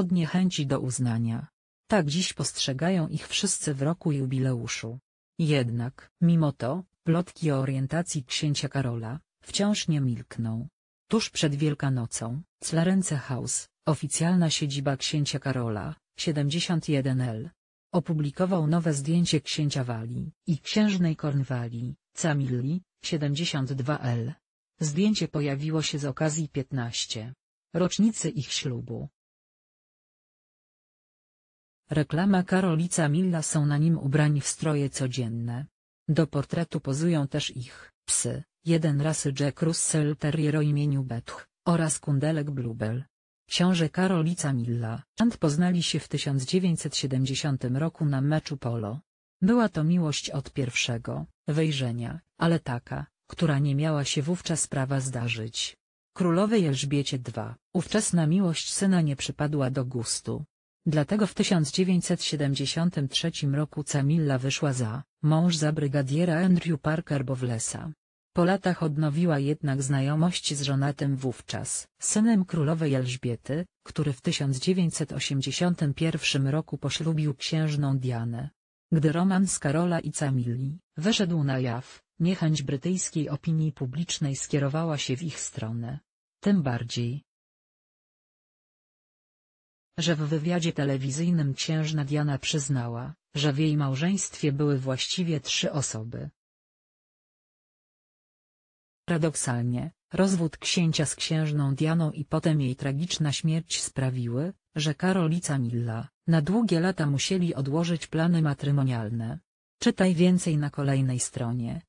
od niechęci do uznania. Tak dziś postrzegają ich wszyscy w roku jubileuszu. Jednak, mimo to, plotki o orientacji księcia Karola, wciąż nie milkną. Tuż przed Wielkanocą, Clarence House, oficjalna siedziba księcia Karola, 71L, opublikował nowe zdjęcie księcia Walii i księżnej Kornwalii, Camilli, 72L. Zdjęcie pojawiło się z okazji 15. rocznicy ich ślubu. Reklama Karolica Milla są na nim ubrani w stroje codzienne. Do portretu pozują też ich psy, jeden rasy Jack Russell Terrier o imieniu Beth oraz kundelek Bluebell. Książę Karolica Milla Ant poznali się w 1970 roku na meczu polo. Była to miłość od pierwszego wejrzenia, ale taka, która nie miała się wówczas prawa zdarzyć. Królowej Elżbiecie II, ówczesna miłość syna nie przypadła do gustu, Dlatego w 1973 roku Camilla wyszła za mąż za brygadiera Andrew Parker Bowlesa. Po latach odnowiła jednak znajomość z żonatym wówczas synem królowej Elżbiety, który w 1981 roku poślubił księżną Dianę. Gdy romans Karola i Camilli wyszedł na jaw, niechęć brytyjskiej opinii publicznej skierowała się w ich stronę. Tym bardziej, że w wywiadzie telewizyjnym księżna Diana przyznała, że w jej małżeństwie były właściwie trzy osoby. Paradoksalnie, rozwód księcia z księżną Dianą i potem jej tragiczna śmierć sprawiły, że Karolica Milla, na długie lata musieli odłożyć plany matrymonialne. Czytaj więcej na kolejnej stronie.